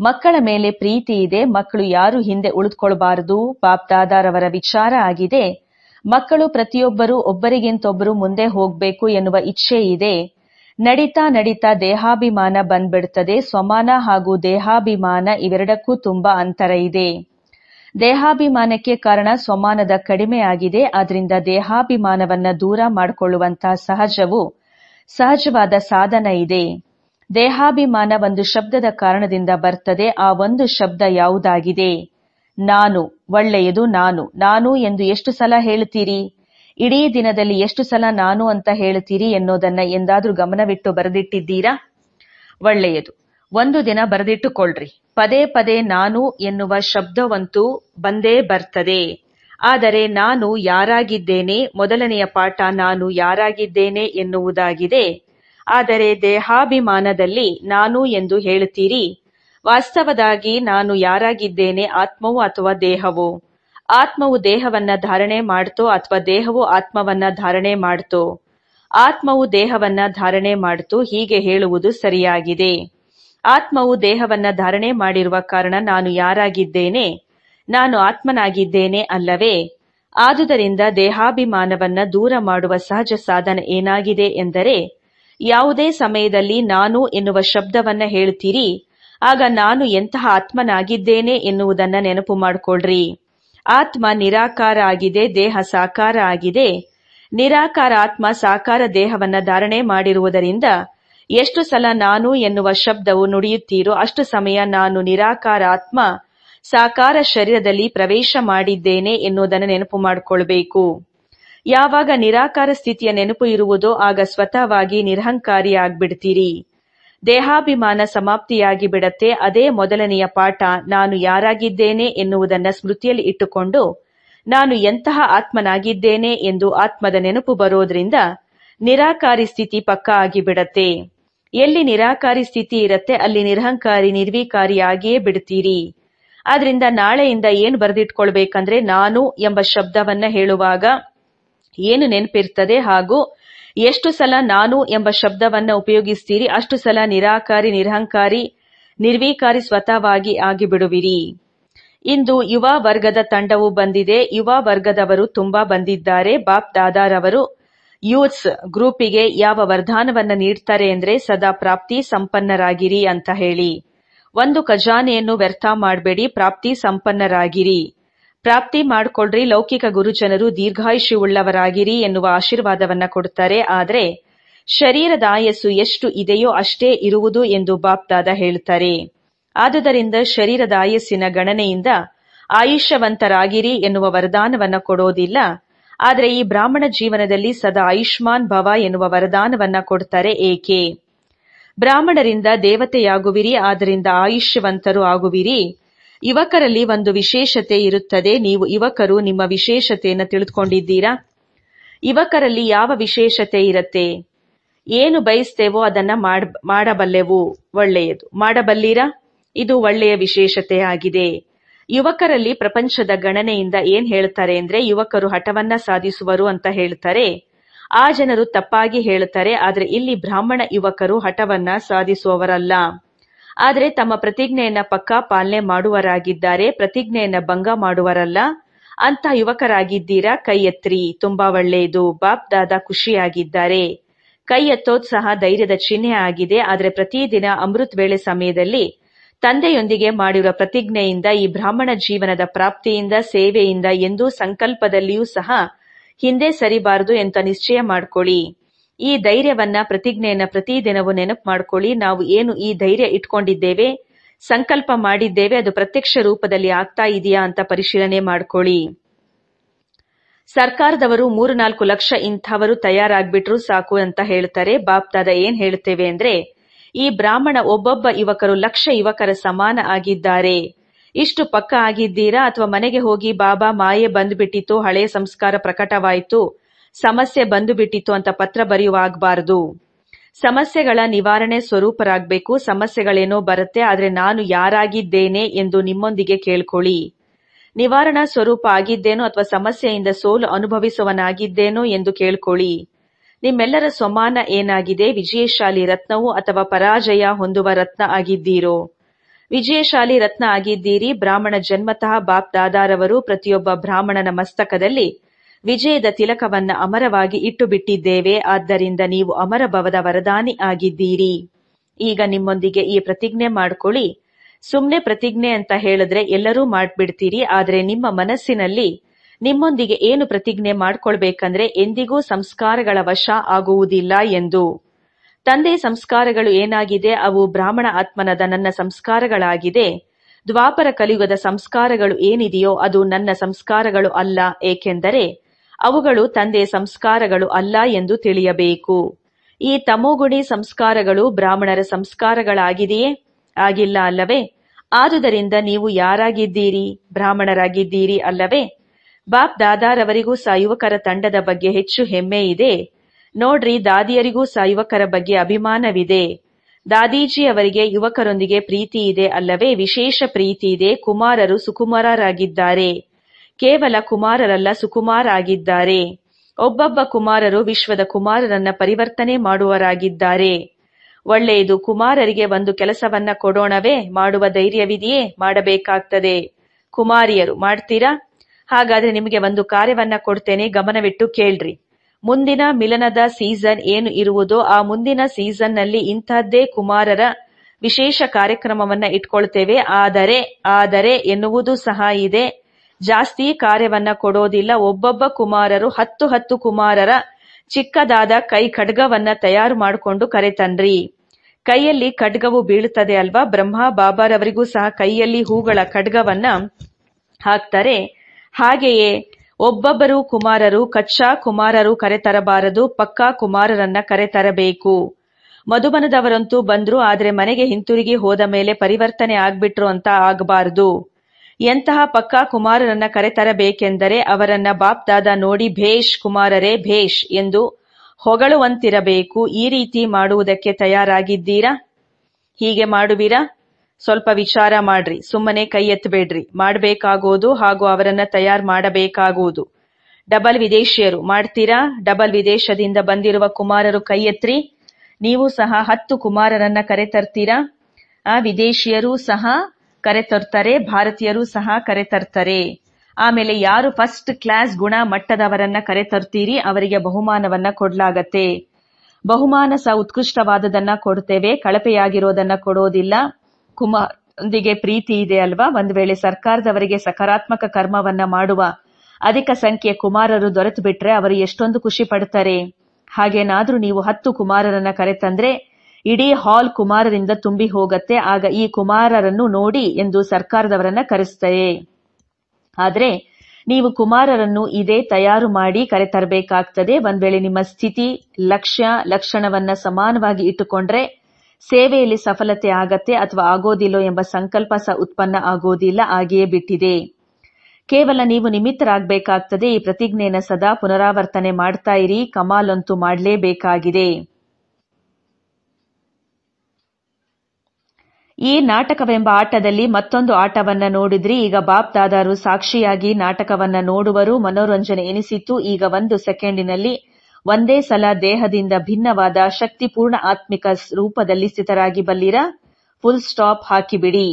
ಮಕ್ಕಳ ಮೇಲೆ ಪ್ರೀತಿ ಇದೆ ಮಕ್ಕಳು ಯಾರು ಹಿಂದೆ ಉಳಿದುಕೊಳ್ಬಾರದು ಅವರ ವಿಚಾರ ಆಗಿದೆ ಮಕ್ಕಳು ಪ್ರತಿಯೊಬ್ಬರೂ ಒಬ್ಬರಿಗಿಂತೊಬ್ಬರು ಮುಂದೆ ಹೋಗ್ಬೇಕು ಎನ್ನುವ ಇಚ್ಛೆ ಇದೆ ನಡೀತಾ ನಡೀತಾ ದೇಹಾಭಿಮಾನ ಬಂದ್ಬಿಡುತ್ತದೆ ಸ್ವಮಾನ ಹಾಗೂ ದೇಹಾಭಿಮಾನ ಇವೆರಡಕ್ಕೂ ತುಂಬಾ ಅಂತರ ಇದೆ ದೇಹಾಭಿಮಾನಕ್ಕೆ ಕಾರಣ ಸ್ವಮಾನದ ಕಡಿಮೆ ಆಗಿದೆ ಆದ್ರಿಂದ ದೇಹಾಭಿಮಾನವನ್ನ ದೂರ ಮಾಡಿಕೊಳ್ಳುವಂತಹ ಸಹಜವು ಸಹಜವಾದ ಸಾಧನ ಇದೆ ದೇಹಾಭಿಮಾನ ಒಂದು ಶಬ್ದದ ಕಾರಣದಿಂದ ಬರ್ತದೆ ಆ ಒಂದು ಶಬ್ದ ಯಾವುದಾಗಿದೆ ನಾನು ಒಳ್ಳೆಯದು ನಾನು ನಾನು ಎಂದು ಎಷ್ಟು ಸಲ ಹೇಳ್ತೀರಿ ಇಡೀ ದಿನದಲ್ಲಿ ಎಷ್ಟು ಸಲ ನಾನು ಅಂತ ಹೇಳ್ತೀರಿ ಎನ್ನುವುದನ್ನ ಎಂದಾದ್ರೂ ಗಮನವಿಟ್ಟು ಬರೆದಿಟ್ಟಿದ್ದೀರಾ ಒಳ್ಳೆಯದು ಒಂದು ದಿನ ಬರೆದಿಟ್ಟುಕೊಳ್ರಿ ಪದೇ ಪದೇ ನಾನು ಎನ್ನುವ ಶಬ್ದವಂತೂ ಬಂದೇ ಬರ್ತದೆ ಆದರೆ ನಾನು ಯಾರಾಗಿದ್ದೇನೆ ಮೊದಲನೆಯ ಪಾಠ ನಾನು ಯಾರಾಗಿದ್ದೇನೆ ಎನ್ನುವುದಾಗಿದೆ ಆದರೆ ದೇಹಾಭಿಮಾನದಲ್ಲಿ ನಾನು ಎಂದು ಹೇಳುತ್ತೀರಿ ವಾಸ್ತವದಾಗಿ ನಾನು ಯಾರಾಗಿದ್ದೇನೆ ಆತ್ಮವು ಅಥವಾ ದೇಹವು ಆತ್ಮವು ದೇಹವನ್ನ ಧಾರಣೆ ಮಾಡ್ತೋ ಅಥವಾ ದೇಹವು ಆತ್ಮವನ್ನ ಧಾರಣೆ ಮಾಡ್ತೋ ಆತ್ಮವು ದೇಹವನ್ನ ಧಾರಣೆ ಮಾಡ್ತು ಹೀಗೆ ಹೇಳುವುದು ಸರಿಯಾಗಿದೆ ಆತ್ಮವು ದೇಹವನ್ನ ಧಾರಣೆ ಮಾಡಿರುವ ಕಾರಣ ನಾನು ಯಾರಾಗಿದ್ದೇನೆ ನಾನು ಆತ್ಮನಾಗಿದ್ದೇನೆ ಅಲ್ಲವೇ ಆದುದರಿಂದ ದೇಹಾಭಿಮಾನವನ್ನ ದೂರ ಮಾಡುವ ಸಹಜ ಸಾಧನ ಏನಾಗಿದೆ ಎಂದರೆ ಯಾವುದೇ ಸಮಯದಲ್ಲಿ ನಾನು ಎನ್ನುವ ಶಬ್ದವನ್ನ ಹೇಳ್ತೀರಿ ಆಗ ನಾನು ಎಂತಹ ಆತ್ಮನಾಗಿದ್ದೇನೆ ಎನ್ನುವುದನ್ನ ನೆನಪು ಮಾಡಿಕೊಳ್ಳ್ರಿ ಆತ್ಮ ನಿರಾಕಾರ ಆಗಿದೆ ದೇಹ ಸಾಕಾರ ಆಗಿದೆ ನಿರಾಕಾರ ಆತ್ಮ ಸಾಕಾರ ದೇಹವನ್ನ ಧಾರಣೆ ಮಾಡಿರುವುದರಿಂದ ಎಷ್ಟು ಸಲ ನಾನು ಎನ್ನುವ ಶಬ್ದವು ನುಡಿಯುತ್ತೀರೋ ಅಷ್ಟು ಸಮಯ ನಾನು ನಿರಾಕಾರ ಆತ್ಮ ಸಾಕಾರ ಶರೀರದಲ್ಲಿ ಪ್ರವೇಶ ಮಾಡಿದ್ದೇನೆ ಎನ್ನುವುದನ್ನು ನೆನಪು ಮಾಡಿಕೊಳ್ಬೇಕು ಯಾವಾಗ ನಿರಾಕಾರ ಸ್ಥಿತಿಯ ನೆನಪು ಇರುವುದೋ ಆಗ ಸ್ವತಃವಾಗಿ ನಿರಹಂಕಾರಿಯಾಗ್ಬಿಡ್ತೀರಿ ದೇಹಾಭಿಮಾನ ಸಮಾಪ್ತಿಯಾಗಿ ಬಿಡತ್ತೆ ಅದೇ ಮೊದಲನೆಯ ಪಾಠ ನಾನು ಯಾರಾಗಿದ್ದೇನೆ ಎನ್ನುವುದನ್ನು ಸ್ಮೃತಿಯಲ್ಲಿ ಇಟ್ಟುಕೊಂಡು ನಾನು ಎಂತಹ ಆತ್ಮನಾಗಿದ್ದೇನೆ ಎಂದು ಆತ್ಮದ ನೆನಪು ಬರೋದ್ರಿಂದ ನಿರಾಕಾರಿ ಸ್ಥಿತಿ ಪಕ್ಕಾ ಆಗಿಬಿಡತ್ತೆ ಎಲ್ಲಿ ನಿರಾಕಾರಿ ಸ್ಥಿತಿ ಇರುತ್ತೆ ಅಲ್ಲಿ ನಿರಹಂಕಾರಿ ನಿರ್ವೀಕಾರಿಯಾಗಿಯೇ ಬಿಡ್ತೀರಿ ಆದ್ರಿಂದ ನಾಳೆಯಿಂದ ಏನು ಬರೆದಿಟ್ಕೊಳ್ಬೇಕಂದ್ರೆ ನಾನು ಎಂಬ ಶಬ್ದವನ್ನ ಹೇಳುವಾಗ ಏನು ನೆನಪಿರ್ತದೆ ಹಾಗೂ ಎಷ್ಟು ಸಲ ನಾನು ಎಂಬ ಶಬ್ದವನ್ನ ಉಪಯೋಗಿಸ್ತೀರಿ ಅಷ್ಟು ಸಲ ನಿರಾಕಾರಿ ನಿರಹಂಕಾರಿ ನಿರ್ವೀಕಾರಿ ಸ್ವತಃವಾಗಿ ಆಗಿಬಿಡುವಿರಿ ಇಂದು ಯುವ ವರ್ಗದ ತಂಡವು ಬಂದಿದೆ ಯುವ ವರ್ಗದವರು ತುಂಬಾ ಬಂದಿದ್ದಾರೆ ಬಾಪ್ ದಾದಾರವರು ಯೂತ್ಸ್ ಗ್ರೂಪಿಗೆ ಯಾವ ವರದಾನವನ್ನ ನೀಡ್ತಾರೆ ಅಂದ್ರೆ ಸದಾ ಪ್ರಾಪ್ತಿ ಸಂಪನ್ನರಾಗಿರಿ ಅಂತ ಹೇಳಿ ಒಂದು ಖಜಾನೆಯನ್ನು ವ್ಯರ್ಥ ಮಾಡಬೇಡಿ ಪ್ರಾಪ್ತಿ ಸಂಪನ್ನರಾಗಿರಿ ಪ್ರಾಪ್ತಿ ಮಾಡಿಕೊಳ್ಳ್ರಿ ಲೌಕಿಕ ಗುರುಜನರು ದೀರ್ಘಾಯುಷಿ ಉಳ್ಳವರಾಗಿರಿ ಎನ್ನುವ ಆಶೀರ್ವಾದವನ್ನ ಕೊಡುತ್ತಾರೆ ಆದರೆ ಶರೀರದ ಆಯಸ್ಸು ಎಷ್ಟು ಇದೆಯೋ ಅಷ್ಟೇ ಇರುವುದು ಎಂದು ಬಾಪ್ದಾದ ಹೇಳುತ್ತಾರೆ ಆದುದರಿಂದ ಶರೀರದ ಆಯಸ್ಸಿನ ಗಣನೆಯಿಂದ ಆಯುಷ್ಯವಂತರಾಗಿರಿ ಎನ್ನುವ ವರದಾನವನ್ನ ಕೊಡೋದಿಲ್ಲ ಆದರೆ ಈ ಬ್ರಾಹ್ಮಣ ಜೀವನದಲ್ಲಿ ಸದಾ ಆಯುಷ್ಮಾನ್ ಭವ ಎನ್ನುವ ವರದಾನವನ್ನ ಕೊಡ್ತಾರೆ ಏಕೆ ಬ್ರಾಹ್ಮಣರಿಂದ ದೇವತೆಯಾಗುವಿರಿ ಆದ್ದರಿಂದ ಆಯುಷ್ಯವಂತರು ಆಗುವಿರಿ ಯುವಕರಲ್ಲಿ ಒಂದು ವಿಶೇಷತೆ ಇರುತ್ತದೆ ನೀವು ಯುವಕರು ನಿಮ್ಮ ವಿಶೇಷತೆಯನ್ನು ತಿಳಿದುಕೊಂಡಿದ್ದೀರಾ ಯುವಕರಲ್ಲಿ ಯಾವ ವಿಶೇಷತೆ ಇರುತ್ತೆ ಏನು ಬಯಸ್ತೇವೋ ಅದನ್ನ ಮಾಡಬಲ್ಲೆವು ಒಳ್ಳೆಯದು ಮಾಡಬಲ್ಲೀರಾ ಇದು ಒಳ್ಳೆಯ ವಿಶೇಷತೆ ಆಗಿದೆ ಯುವಕರಲ್ಲಿ ಪ್ರಪಂಚದ ಗಣನೆಯಿಂದ ಏನ್ ಹೇಳ್ತಾರೆ ಅಂದ್ರೆ ಯುವಕರು ಹಠವನ್ನ ಸಾಧಿಸುವರು ಅಂತ ಹೇಳ್ತಾರೆ ಆ ಜನರು ತಪ್ಪಾಗಿ ಹೇಳುತ್ತಾರೆ ಆದರೆ ಇಲ್ಲಿ ಬ್ರಾಹ್ಮಣ ಯುವಕರು ಹಠವನ್ನ ಸಾಧಿಸುವವರಲ್ಲ ಆದರೆ ತಮ್ಮ ಪ್ರತಿಜ್ಞೆಯನ್ನ ಪಕ್ಕಾ ಪಾಲನೆ ಮಾಡುವರಾಗಿದ್ದಾರೆ ಪ್ರತಿಜ್ಞೆಯನ್ನ ಭಂಗ ಮಾಡುವರಲ್ಲ ಅಂತ ಯುವಕರಾಗಿದ್ದೀರಾ ಕೈ ಎತ್ರಿ ತುಂಬಾ ಒಳ್ಳೆಯದು ಬಾಪ್ ದಾದ ಖುಷಿಯಾಗಿದ್ದಾರೆ ಕೈ ಎತ್ತೋತ್ಸಾಹ ಧೈರ್ಯದ ಚಿಹ್ನೆ ಆಗಿದೆ ಆದರೆ ಪ್ರತಿದಿನ ಅಮೃತ್ ವೇಳೆ ಸಮಯದಲ್ಲಿ ತಂದೆಯೊಂದಿಗೆ ಮಾಡಿರುವ ಪ್ರತಿಜ್ಞೆಯಿಂದ ಈ ಬ್ರಾಹ್ಮಣ ಜೀವನದ ಪ್ರಾಪ್ತಿಯಿಂದ ಸೇವೆಯಿಂದ ಎಂದೂ ಸಂಕಲ್ಪದಲ್ಲಿಯೂ ಸಹ ಹಿಂದೆ ಸರಿಬಾರದು ಎಂತ ನಿಶ್ಚಯ ಮಾಡ್ಕೊಳ್ಳಿ ಈ ಧೈರ್ಯವನ್ನ ಪ್ರತಿಜ್ಞೆಯನ್ನ ಪ್ರತಿ ದಿನವೂ ನೆನಪು ಮಾಡ್ಕೊಳ್ಳಿ ನಾವು ಏನು ಈ ಧೈರ್ಯ ಇಟ್ಕೊಂಡಿದ್ದೇವೆ ಸಂಕಲ್ಪ ಮಾಡಿದ್ದೇವೆ ಅದು ಪ್ರತ್ಯಕ್ಷ ರೂಪದಲ್ಲಿ ಆಗ್ತಾ ಇದೆಯಾ ಅಂತ ಪರಿಶೀಲನೆ ಮಾಡ್ಕೊಳ್ಳಿ ಸರ್ಕಾರದವರು ಮೂರು ನಾಲ್ಕು ಲಕ್ಷ ಇಂಥವರು ತಯಾರಾಗ್ಬಿಟ್ರು ಸಾಕು ಅಂತ ಹೇಳ್ತಾರೆ ಬಾಪ್ತಾದ ಏನ್ ಹೇಳ್ತೇವೆ ಅಂದ್ರೆ ಈ ಬ್ರಾಹ್ಮಣ ಒಬ್ಬೊಬ್ಬ ಯುವಕರು ಲಕ್ಷ ಯುವಕರ ಸಮಾನ ಆಗಿದ್ದಾರೆ ಇಷ್ಟು ಪಕ್ಕ ಆಗಿದ್ದೀರಾ ಅಥವಾ ಮನೆಗೆ ಹೋಗಿ ಬಾಬಾ ಮಾಯೆ ಬಂದ್ಬಿಟ್ಟಿತ್ತು ಹಳೆಯ ಸಂಸ್ಕಾರ ಪ್ರಕಟವಾಯಿತು ಸಮಸ್ಯೆ ಬಿಟ್ಟಿತ್ತು ಅಂತ ಪತ್ರ ಬರೆಯುವಾಗಬಾರದು ಸಮಸ್ಯೆಗಳ ನಿವಾರಣೆ ಸ್ವರೂಪರಾಗಬೇಕು ಸಮಸ್ಯೆಗಳೇನೋ ಬರುತ್ತೆ ಆದರೆ ನಾನು ಯಾರಾಗಿದ್ದೇನೆ ಎಂದು ನಿಮ್ಮೊಂದಿಗೆ ಕೇಳ್ಕೊಳ್ಳಿ ನಿವಾರಣಾ ಸ್ವರೂಪ ಆಗಿದ್ದೇನೋ ಅಥವಾ ಸಮಸ್ಯೆಯಿಂದ ಸೋಲು ಅನುಭವಿಸುವನಾಗಿದ್ದೇನೋ ಎಂದು ಕೇಳ್ಕೊಳ್ಳಿ ನಿಮ್ಮೆಲ್ಲರ ಸ್ವಮಾನ ಏನಾಗಿದೆ ವಿಜಯಶಾಲಿ ರತ್ನವು ಅಥವಾ ಪರಾಜಯ ಹೊಂದುವ ರತ್ನ ಆಗಿದ್ದೀರೋ ವಿಜಯಶಾಲಿ ರತ್ನ ಆಗಿದ್ದೀರಿ ಬ್ರಾಹ್ಮಣ ಜನ್ಮತಃ ಬಾಪ್ ದಾದಾರವರು ಪ್ರತಿಯೊಬ್ಬ ಬ್ರಾಹ್ಮಣನ ಮಸ್ತಕದಲ್ಲಿ ವಿಜಯದ ತಿಲಕವನ್ನ ಅಮರವಾಗಿ ಇಟ್ಟು ಬಿಟ್ಟಿದ್ದೇವೆ ಆದ್ದರಿಂದ ನೀವು ಅಮರಭವದ ವರದಾನಿ ಆಗಿದ್ದೀರಿ ಈಗ ನಿಮ್ಮೊಂದಿಗೆ ಈ ಪ್ರತಿಜ್ಞೆ ಮಾಡ್ಕೊಳ್ಳಿ ಸುಮ್ನೆ ಪ್ರತಿಜ್ಞೆ ಅಂತ ಹೇಳಿದ್ರೆ ಎಲ್ಲರೂ ಮಾಡ್ಬಿಡ್ತೀರಿ ಆದರೆ ನಿಮ್ಮ ಮನಸ್ಸಿನಲ್ಲಿ ನಿಮ್ಮೊಂದಿಗೆ ಏನು ಪ್ರತಿಜ್ಞೆ ಮಾಡಿಕೊಳ್ಬೇಕಂದ್ರೆ ಎಂದಿಗೂ ಸಂಸ್ಕಾರಗಳ ವಶ ಆಗುವುದಿಲ್ಲ ಎಂದು ತಂದೆ ಸಂಸ್ಕಾರಗಳು ಏನಾಗಿದೆ ಅವು ಬ್ರಾಹ್ಮಣ ಆತ್ಮನದ ನನ್ನ ಸಂಸ್ಕಾರಗಳಾಗಿದೆ ದ್ವಾಪರ ಕಲಿಯುಗದ ಸಂಸ್ಕಾರಗಳು ಏನಿದೆಯೋ ಅದು ನನ್ನ ಸಂಸ್ಕಾರಗಳು ಅಲ್ಲ ಏಕೆಂದರೆ ಅವುಗಳು ತಂದೆ ಸಂಸ್ಕಾರಗಳು ಅಲ್ಲ ಎಂದು ತಿಳಿಯಬೇಕು ಈ ತಮೋಗುಣಿ ಸಂಸ್ಕಾರಗಳು ಬ್ರಾಹ್ಮಣರ ಸಂಸ್ಕಾರಗಳಾಗಿದೆಯೇ ಆಗಿಲ್ಲ ಅಲ್ಲವೇ ಆದುದರಿಂದ ನೀವು ಯಾರಾಗಿದ್ದೀರಿ ಬ್ರಾಹ್ಮಣರಾಗಿದ್ದೀರಿ ಅಲ್ಲವೇ ಬಾಪ್ ದಾದಾರವರಿಗೂ ಸಹ ಯುವಕರ ತಂಡದ ಬಗ್ಗೆ ಹೆಚ್ಚು ಹೆಮ್ಮೆ ಇದೆ ನೋಡ್ರಿ ದಾದಿಯರಿಗೂ ಸಹ ಯುವಕರ ಬಗ್ಗೆ ಅಭಿಮಾನವಿದೆ ದಾದೀಜಿ ಅವರಿಗೆ ಯುವಕರೊಂದಿಗೆ ಪ್ರೀತಿ ಇದೆ ಅಲ್ಲವೇ ವಿಶೇಷ ಪ್ರೀತಿ ಇದೆ ಕುಮಾರರು ಸುಕುಮಾರರಾಗಿದ್ದಾರೆ ಕೇವಲ ಕುಮಾರರಲ್ಲ ಸುಕುಮಾರ್ ಆಗಿದ್ದಾರೆ ಒಬ್ಬೊಬ್ಬ ಕುಮಾರರು ವಿಶ್ವದ ಕುಮಾರರನ್ನ ಪರಿವರ್ತನೆ ಮಾಡುವರಾಗಿದ್ದಾರೆ ಒಳ್ಳೆಯದು ಕುಮಾರರಿಗೆ ಒಂದು ಕೆಲಸವನ್ನ ಕೊಡೋಣವೇ ಮಾಡುವ ಧೈರ್ಯವಿದೆಯೇ ಮಾಡಬೇಕಾಗ್ತದೆ ಕುಮಾರಿಯರು ಮಾಡ್ತೀರಾ ಹಾಗಾದ್ರೆ ನಿಮಗೆ ಒಂದು ಕಾರ್ಯವನ್ನ ಕೊಡ್ತೇನೆ ಗಮನವಿಟ್ಟು ಕೇಳ್ರಿ ಮುಂದಿನ ಮಿಲನದ ಸೀಸನ್ ಏನು ಇರುವುದೋ ಆ ಮುಂದಿನ ಸೀಸನ್ ನಲ್ಲಿ ಇಂತಹದ್ದೇ ಕುಮಾರರ ವಿಶೇಷ ಕಾರ್ಯಕ್ರಮವನ್ನ ಇಟ್ಕೊಳ್ತೇವೆ ಆದರೆ ಆದರೆ ಎನ್ನುವುದು ಸಹ ಇದೆ ಜಾಸ್ತಿ ಕಾರ್ಯವನ್ನ ಕೊಡೋದಿಲ್ಲ ಒಬ್ಬೊಬ್ಬ ಕುಮಾರರು ಹತ್ತು ಹತ್ತು ಕುಮಾರರ ಚಿಕ್ಕದಾದ ಕೈ ಖಡ್ಗವನ್ನ ತಯಾರು ಮಾಡಿಕೊಂಡು ಕರೆತನ್ರಿ ಕೈಯಲ್ಲಿ ಖಡ್ಗವು ಬೀಳುತ್ತದೆ ಅಲ್ವಾ ಬ್ರಹ್ಮ ಬಾಬಾರವರಿಗೂ ಸಹ ಕೈಯಲ್ಲಿ ಹೂಗಳ ಖಡ್ಗವನ್ನ ಹಾಕ್ತಾರೆ ಹಾಗೆಯೇ ಒಬ್ಬೊಬ್ಬರು ಕುಮಾರರು ಕಚ್ಚಾ ಕುಮಾರರು ಕರೆತರಬಾರದು ಪಕ್ಕಾ ಕುಮಾರರನ್ನ ಕರೆತರಬೇಕು ಮಧುಬನದವರಂತೂ ಬಂದ್ರು ಆದ್ರೆ ಮನೆಗೆ ಹಿಂತಿರುಗಿ ಹೋದ ಮೇಲೆ ಪರಿವರ್ತನೆ ಆಗ್ಬಿಟ್ರು ಅಂತ ಆಗಬಾರದು ಎಂತಹ ಪಕ್ಕಾ ಕುಮಾರರನ್ನ ಕರೆತರಬೇಕೆಂದರೆ ಅವರನ್ನ ಬಾಪ್ದಾದ ನೋಡಿ ಭೇಷ್ ಕುಮಾರರೇ ಭೇಷ್ ಎಂದು ಹೊಗಳುವಂತಿರಬೇಕು ಈ ರೀತಿ ಮಾಡುವುದಕ್ಕೆ ತಯಾರಾಗಿದ್ದೀರಾ ಹೀಗೆ ಮಾಡುವಿರಾ ಸ್ವಲ್ಪ ವಿಚಾರ ಮಾಡ್ರಿ ಸುಮ್ಮನೆ ಕೈ ಎತ್ತಬೇಡ್ರಿ ಮಾಡಬೇಕಾಗೋದು ಹಾಗೂ ಅವರನ್ನ ತಯಾರು ಮಾಡಬೇಕಾಗುವುದು ಡಬಲ್ ವಿದೇಶಿಯರು ಮಾಡ್ತೀರಾ ಡಬಲ್ ವಿದೇಶದಿಂದ ಬಂದಿರುವ ಕುಮಾರರು ಕೈ ಎತ್ತ್ರಿ ನೀವು ಸಹ ಹತ್ತು ಕುಮಾರರನ್ನ ಕರೆತರ್ತೀರಾ ಆ ವಿದೇಶಿಯರು ಸಹ ಕರೆತರ್ತಾರೆ ಭಾರತೀಯರು ಸಹ ಕರೆತರ್ತಾರೆ ಆಮೇಲೆ ಯಾರು ಫಸ್ಟ್ ಕ್ಲಾಸ್ ಗುಣ ಮಟ್ಟದವರನ್ನ ಕರೆತರ್ತೀರಿ ಅವರಿಗೆ ಬಹುಮಾನವನ್ನ ಕೊಡಲಾಗತ್ತೆ ಬಹುಮಾನ ಸಹ ಉತ್ಕೃಷ್ಟವಾದದನ್ನ ಕೊಡ್ತೇವೆ ಕಳಪೆಯಾಗಿರೋದನ್ನ ಕೊಡೋದಿಲ್ಲ ಕುಮಾರ್ ಪ್ರೀತಿ ಇದೆ ಅಲ್ವಾ ಒಂದ್ ವೇಳೆ ಸರ್ಕಾರದವರಿಗೆ ಸಕಾರಾತ್ಮಕ ಕರ್ಮವನ್ನ ಮಾಡುವ ಅಧಿಕ ಸಂಖ್ಯೆಯ ಕುಮಾರರು ದೊರೆತು ಬಿಟ್ರೆ ಅವರು ಎಷ್ಟೊಂದು ಖುಷಿ ಪಡ್ತಾರೆ ಹಾಗೇನಾದ್ರೂ ನೀವು ಹತ್ತು ಕುಮಾರರನ್ನ ಕರೆತಂದ್ರೆ ಇಡೀ ಹಾಲ್ ಕುಮಾರರಿಂದ ತುಂಬಿ ಹೋಗತ್ತೆ ಆಗ ಈ ಕುಮಾರರನ್ನು ನೋಡಿ ಎಂದು ಸರ್ಕಾರದವರನ್ನ ಕರೆಸ್ತಾರೆ ಆದ್ರೆ ನೀವು ಕುಮಾರರನ್ನು ಇದೇ ತಯಾರು ಮಾಡಿ ಕರೆತರಬೇಕಾಗ್ತದೆ ಒಂದ್ ವೇಳೆ ನಿಮ್ಮ ಸ್ಥಿತಿ ಲಕ್ಷ್ಯ ಲಕ್ಷಣವನ್ನ ಸಮಾನವಾಗಿ ಇಟ್ಟುಕೊಂಡ್ರೆ ಸೇವೆಯಲ್ಲಿ ಸಫಲತೆ ಆಗತ್ತೆ ಅಥವಾ ಆಗೋದಿಲ್ಲೋ ಎಂಬ ಸಂಕಲ್ಪ ಸ ಉತ್ಪನ್ನ ಆಗೋದಿಲ್ಲ ಆಗಿಯೇ ಬಿಟ್ಟಿದೆ ಕೇವಲ ನೀವು ನಿಮಿತ್ತರಾಗಬೇಕಾಗ್ತದೆ ಈ ಪ್ರತಿಜ್ಞೆಯನ್ನು ಸದಾ ಪುನರಾವರ್ತನೆ ಮಾಡ್ತಾ ಇರಿ ಕಮಾಲಂತೂ ಮಾಡಲೇಬೇಕಾಗಿದೆ ಈ ನಾಟಕವೆಂಬ ಆಟದಲ್ಲಿ ಮತ್ತೊಂದು ಆಟವನ್ನ ನೋಡಿದ್ರಿ ಈಗ ಬಾಪ್ ದಾದಾರು ಸಾಕ್ಷಿಯಾಗಿ ನಾಟಕವನ್ನ ನೋಡುವರು ಮನೋರಂಜನೆ ಎನಿಸಿತು ಈಗ ಒಂದು ಸೆಕೆಂಡಿನಲ್ಲಿ ಒಂದೇ ಸಲ ದೇಹದಿಂದ ಭಿನ್ನವಾದ ಶಕ್ತಿಪೂರ್ಣ ಆತ್ಮಿಕ ರೂಪದಲ್ಲಿ ಸ್ಥಿತರಾಗಿ ಬಲ್ಲಿರ ಫುಲ್ ಸ್ಟಾಪ್ ಹಾಕಿಬಿಡಿ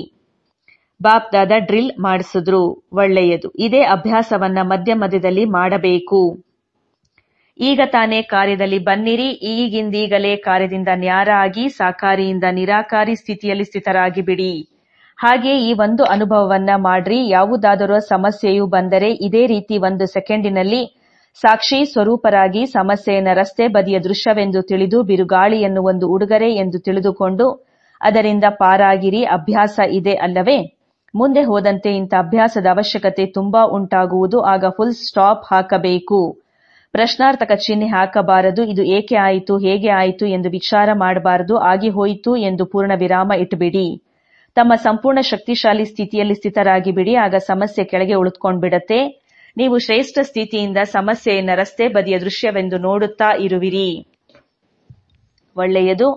ಬಾಬ್ದಾದ ಡ್ರಿಲ್ ಮಾಡಿಸಿದ್ರು ಒಳ್ಳೆಯದು ಇದೇ ಅಭ್ಯಾಸವನ್ನ ಮಧ್ಯ ಮಧ್ಯದಲ್ಲಿ ಮಾಡಬೇಕು ಈಗ ತಾನೇ ಕಾರ್ಯದಲ್ಲಿ ಬನ್ನಿರಿ ಈಗಿಂದೀಗಲೇ ಕಾರ್ಯದಿಂದ ನ್ಯಾರಾಗಿ ಸಾಕಾರಿಯಿಂದ ನಿರಾಕಾರಿ ಸ್ಥಿತಿಯಲ್ಲಿ ಸ್ಥಿತರಾಗಿ ಬಿಡಿ ಹಾಗೆ ಈ ಒಂದು ಅನುಭವವನ್ನ ಮಾಡ್ರಿ ಯಾವುದಾದರೂ ಸಮಸ್ಯೆಯು ಬಂದರೆ ಇದೇ ರೀತಿ ಒಂದು ಸೆಕೆಂಡಿನಲ್ಲಿ ಸಾಕ್ಷಿ ಸ್ವರೂಪರಾಗಿ ಸಮಸ್ಯೆಯನ್ನ ರಸ್ತೆ ಬದಿಯ ದೃಶ್ಯವೆಂದು ತಿಳಿದು ಬಿರುಗಾಳಿಯನ್ನು ಒಂದು ಉಡುಗರೆ ಎಂದು ತಿಳಿದುಕೊಂಡು ಅದರಿಂದ ಪಾರಾಗಿರಿ ಅಭ್ಯಾಸ ಇದೆ ಅಲ್ಲವೇ ಮುಂದೆ ಹೋದಂತೆ ಇಂಥ ಅಭ್ಯಾಸದ ಅವಶ್ಯಕತೆ ತುಂಬಾ ಉಂಟಾಗುವುದು ಆಗ ಫುಲ್ ಸ್ಟಾಪ್ ಹಾಕಬೇಕು ಪ್ರಶ್ನಾರ್ಥಕ ಚಿಹ್ನೆ ಹಾಕಬಾರದು ಇದು ಏಕೆ ಆಯಿತು ಹೇಗೆ ಆಯಿತು ಎಂದು ವಿಚಾರ ಮಾಡಬಾರದು ಆಗಿ ಹೋಯಿತು ಎಂದು ಪೂರ್ಣ ವಿರಾಮ ಇಟ್ಟುಬಿಡಿ ತಮ್ಮ ಸಂಪೂರ್ಣ ಶಕ್ತಿಶಾಲಿ ಸ್ಥಿತಿಯಲ್ಲಿ ಸ್ಥಿತರಾಗಿ ಬಿಡಿ ಆಗ ಸಮಸ್ಯೆ ಕೆಳಗೆ ಉಳಿದುಕೊಂಡ್ಬಿಡತ್ತೆ ನೀವು ಶ್ರೇಷ್ಠ ಸ್ಥಿತಿಯಿಂದ ಸಮಸ್ಯೆಯನ್ನು ರಸ್ತೆ ಬದಿಯ ದೃಶ್ಯವೆಂದು ನೋಡುತ್ತಾ ಇರುವಿರಿ ಒಳ್ಳೆಯದು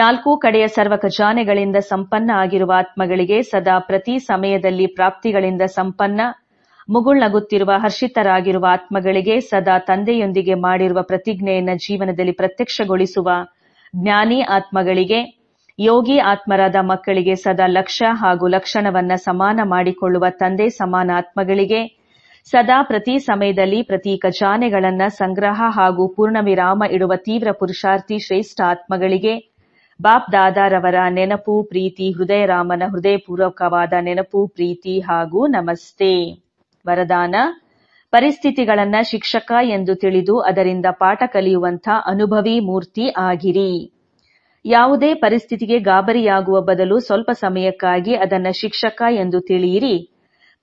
ನಾಲ್ಕು ಕಡೆಯ ಸರ್ವ ಖಜಾನೆಗಳಿಂದ ಸಂಪನ್ನ ಆಗಿರುವ ಆತ್ಮಗಳಿಗೆ ಸದಾ ಪ್ರತಿ ಸಮಯದಲ್ಲಿ ಪ್ರಾಪ್ತಿಗಳಿಂದ ಸಂಪನ್ನ ಮುಗುಳ್ನಗುತ್ತಿರುವ ಹರ್ಷಿತರಾಗಿರುವ ಆತ್ಮಗಳಿಗೆ ಸದಾ ತಂದೆಯೊಂದಿಗೆ ಮಾಡಿರುವ ಪ್ರತಿಜ್ಞೆಯನ್ನು ಜೀವನದಲ್ಲಿ ಪ್ರತ್ಯಕ್ಷಗೊಳಿಸುವ ಜ್ಞಾನಿ ಆತ್ಮಗಳಿಗೆ ಯೋಗಿ ಆತ್ಮರಾದ ಮಕ್ಕಳಿಗೆ ಸದಾ ಲಕ್ಷ್ಯ ಹಾಗೂ ಲಕ್ಷಣವನ್ನ ಸಮಾನ ಮಾಡಿಕೊಳ್ಳುವ ತಂದೆ ಸಮಾನ ಆತ್ಮಗಳಿಗೆ ಸದಾ ಪ್ರತಿ ಸಮಯದಲ್ಲಿ ಪ್ರತಿ ಖಜಾನೆಗಳನ್ನ ಸಂಗ್ರಹ ಹಾಗೂ ವಿರಾಮ ಇಡುವ ತೀವ್ರ ಪುರುಷಾರ್ಥಿ ಶ್ರೇಷ್ಠ ಆತ್ಮಗಳಿಗೆ ಬಾಪ್ ದಾದಾರವರ ನೆನಪು ಪ್ರೀತಿ ಹೃದಯರಾಮನ ಹೃದಯಪೂರ್ವಕವಾದ ನೆನಪು ಪ್ರೀತಿ ಹಾಗೂ ನಮಸ್ತೆ ವರದಾನ ಪರಿಸ್ಥಿತಿಗಳನ್ನ ಶಿಕ್ಷಕ ಎಂದು ತಿಳಿದು ಅದರಿಂದ ಪಾಠ ಕಲಿಯುವಂಥ ಅನುಭವಿ ಮೂರ್ತಿ ಆಗಿರಿ ಯಾವುದೇ ಪರಿಸ್ಥಿತಿಗೆ ಗಾಬರಿಯಾಗುವ ಬದಲು ಸ್ವಲ್ಪ ಸಮಯಕ್ಕಾಗಿ ಅದನ್ನ ಶಿಕ್ಷಕ ಎಂದು ತಿಳಿಯಿರಿ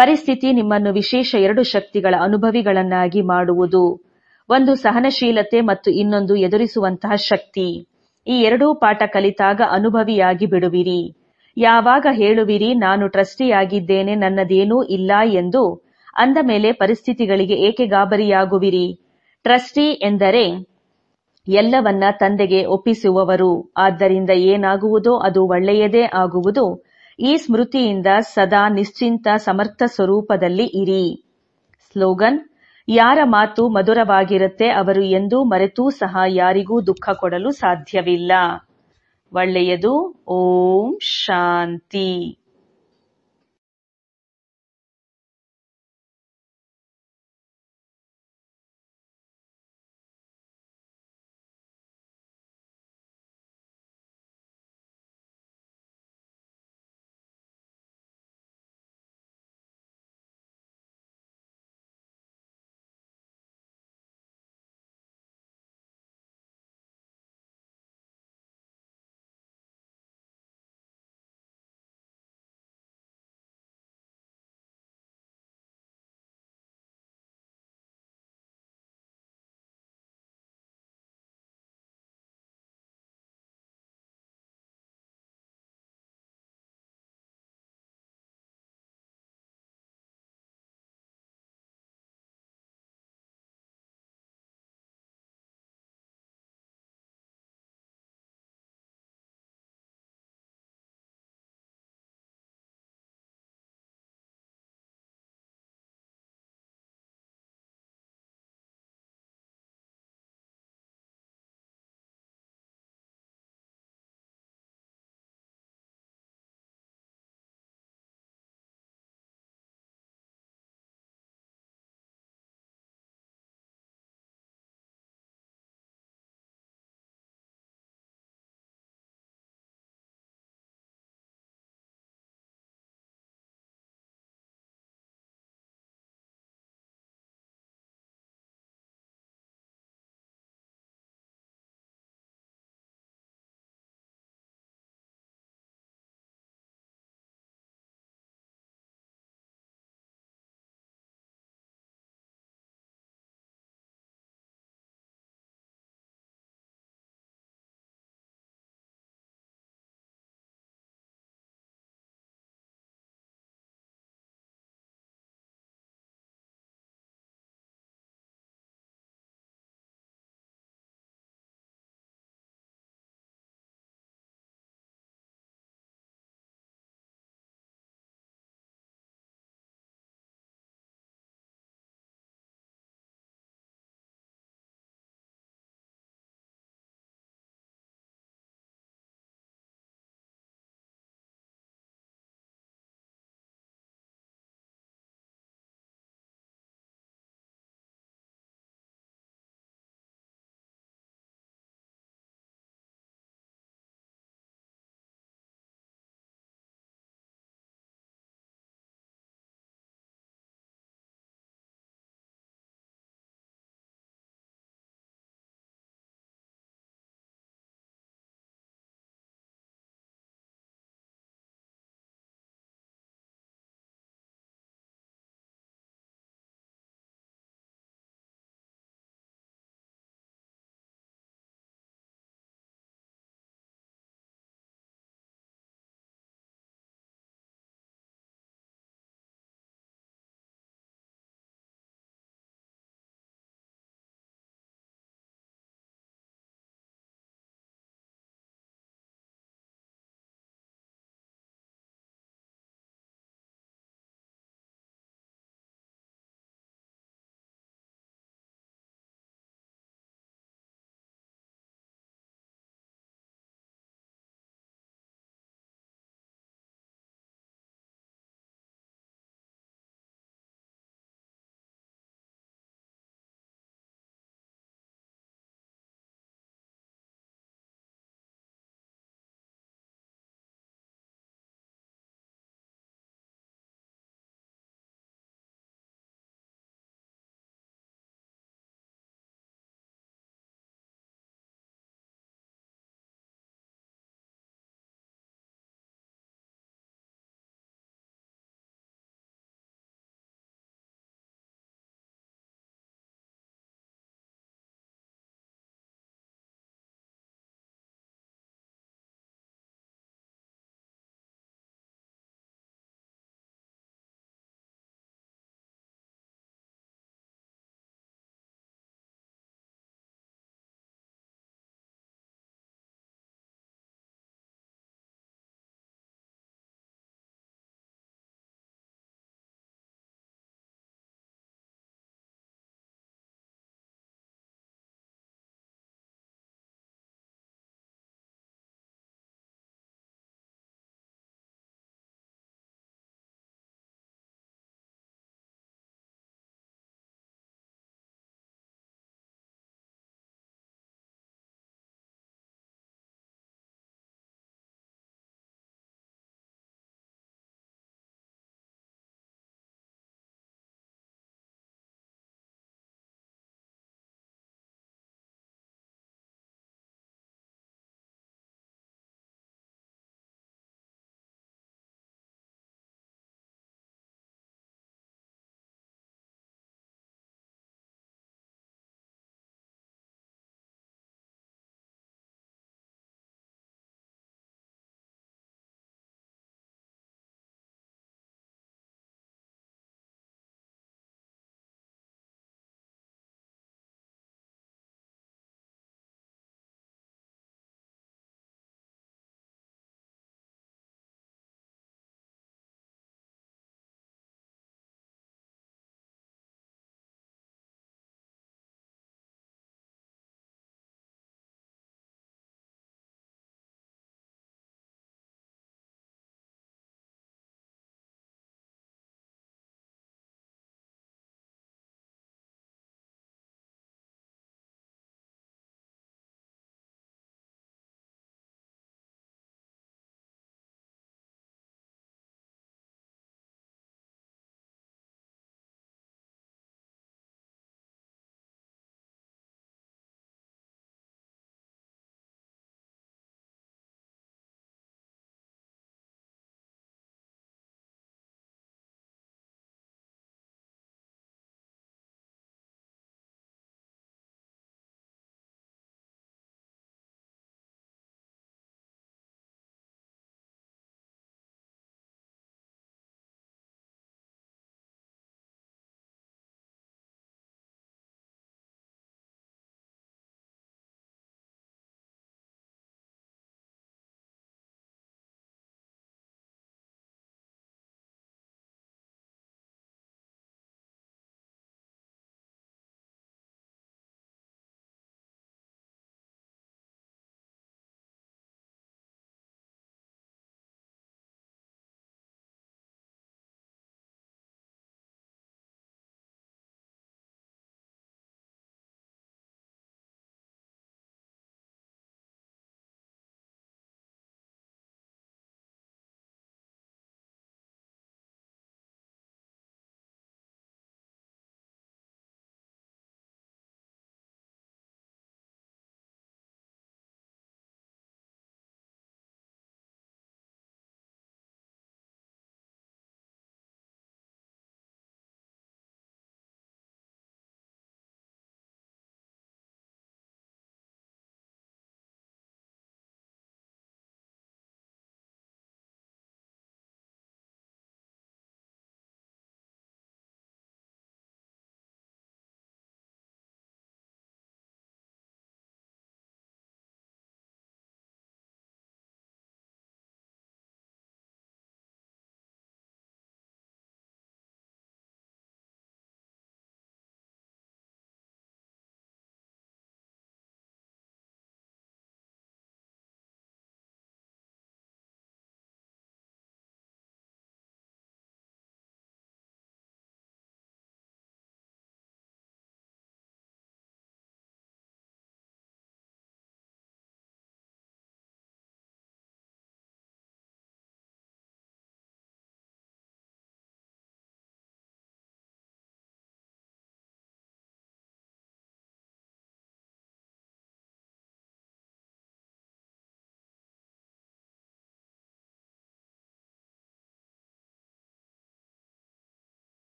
ಪರಿಸ್ಥಿತಿ ನಿಮ್ಮನ್ನು ವಿಶೇಷ ಎರಡು ಶಕ್ತಿಗಳ ಅನುಭವಿಗಳನ್ನಾಗಿ ಮಾಡುವುದು ಒಂದು ಸಹನಶೀಲತೆ ಮತ್ತು ಇನ್ನೊಂದು ಎದುರಿಸುವಂತಹ ಶಕ್ತಿ ಈ ಎರಡೂ ಪಾಠ ಕಲಿತಾಗ ಅನುಭವಿಯಾಗಿ ಬಿಡುವಿರಿ ಯಾವಾಗ ಹೇಳುವಿರಿ ನಾನು ಟ್ರಸ್ಟಿಯಾಗಿದ್ದೇನೆ ನನ್ನದೇನೂ ಇಲ್ಲ ಎಂದು ಅಂದ ಮೇಲೆ ಪರಿಸ್ಥಿತಿಗಳಿಗೆ ಏಕೆ ಗಾಬರಿಯಾಗುವಿರಿ ಟ್ರಸ್ಟಿ ಎಂದರೆ ಎಲ್ಲವನ್ನ ತಂದೆಗೆ ಒಪ್ಪಿಸುವವರು ಆದ್ದರಿಂದ ಏನಾಗುವುದೋ ಅದು ಒಳ್ಳೆಯದೇ ಆಗುವುದು ಈ ಸ್ಮೃತಿಯಿಂದ ಸದಾ ನಿಶ್ಚಿಂತ ಸಮರ್ಥ ಸ್ವರೂಪದಲ್ಲಿ ಇರಿ ಸ್ಲೋಗನ್ ಯಾರ ಮಾತು ಮಧುರವಾಗಿರುತ್ತೆ ಅವರು ಎಂದು ಮರೆತೂ ಸಹ ಯಾರಿಗೂ ದುಃಖ ಕೊಡಲು ಸಾಧ್ಯವಿಲ್ಲ ಒಳ್ಳೆಯದು ಓಂ ಶಾಂತಿ